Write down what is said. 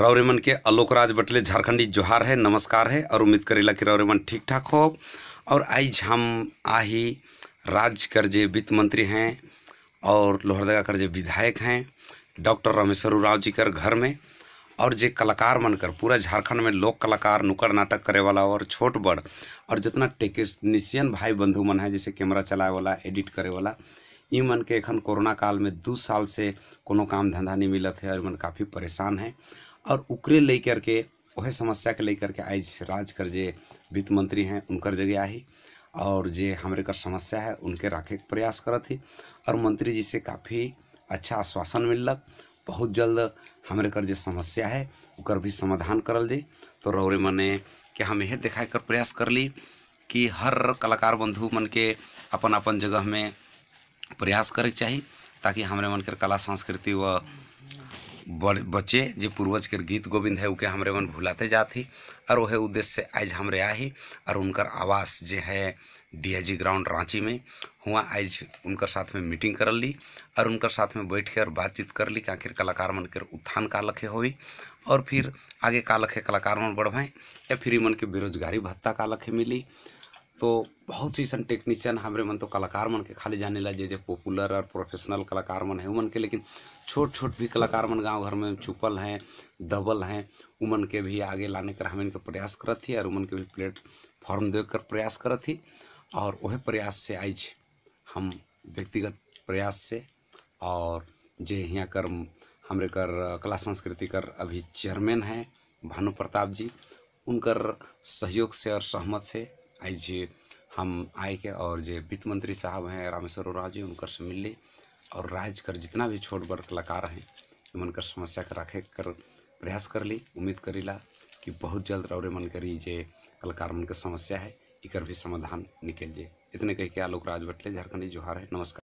रावरेमन के आलोक राज बटले झारखंडी जोहार है नमस्कार है और उम्मीद करेला कि रावरेमन ठीक ठाक हो और आज हम आही राज कर जे वित्त मंत्री हैं और लोहरदगा कर जे विधायक हैं डॉक्टर रामेश्वर उराव जी कर घर में और जे कलाकार कर पूरा झारखंड में लोक कलाकार नुकड़ नाटक करे वाला और छोट बड़ और जितना टेक्नीशियन भाई बंधु मन है जैसे कैमरा चलाए वाला एडिट करे वाला इ मन के अखन कोरोना काल में दू साल से कोनो काम धंधा नहीं मिलत है और मन काफ़ी परेशान है और उकरे लेकर के वह समस्या के लेकर के आज राज कर जे वित्त मंत्री हैं उनकर जगह आई और जे हमारे कर समस्या है उनके राखे के प्रयास करत ही और मंत्री जी से काफ़ी अच्छा आश्वासन मिललक बहुत जल्द हमारे कर जो समस्या है उकर भी समाधान करल जे तो रौरे मने कि हम यह देखा कर प्रयास कर ली कि हर कलाकार बंधु मन के अपन अपन जगह में प्रयास करे चाहिए ताकि हमारे मन के कला संस्कृति व बच्चे जो पूर्वज के गीत गोविंद है उके हमरे मन भुलाते जाती और वह उद्देश्य से आज हमरे आही और उनकर आवास जो है डीआईजी ग्राउंड रांची में हुआ आज उनकर साथ में मीटिंग कर ली और उनकर साथ में बैठ कर बातचीत कर ली कि आखिर कलाकार मन के उत्थान का लखे होई और फिर आगे का लखे कलाकार मन बढ़वाएँ या फिर मन के बेरोजगारी भत्ता का लखे मिली तो बहुत सी ऐसा टेक्नीशियन हमारे मन तो कलाकार मन के खाली जाने ला जे जे पॉपुलर और प्रोफेशनल कलाकार मन है उमन के लेकिन छोट छोट भी कलाकार मन गांव घर में छुपल हैं दबल हैं उमन के भी आगे लाने कर हम इनका प्रयास करत थी और उमन के भी प्लेटफॉर्म देकर प्रयास करत थी और वह प्रयास से आज हम व्यक्तिगत प्रयास से और जे यहाँ कर हमारे कर कला संस्कृति कर अभी चेयरमैन हैं भानु प्रताप जी उनकर सहयोग से और सहमत से आज हम के और जो वित्त मंत्री साहब हैं रामेश्वर राव जी उनकर से मिले और राज्य कर जितना भी छोट बड़ कलाकार हैं उनकर समस्या के रखे कर प्रयास कर ली उम्मीद ला कि बहुत जल्द रौरे मन करी जे कलाकार मन के समस्या है इकर भी समाधान निकल जाए इतने कह के आलोक राज बटले झारखंडी जोहार है नमस्कार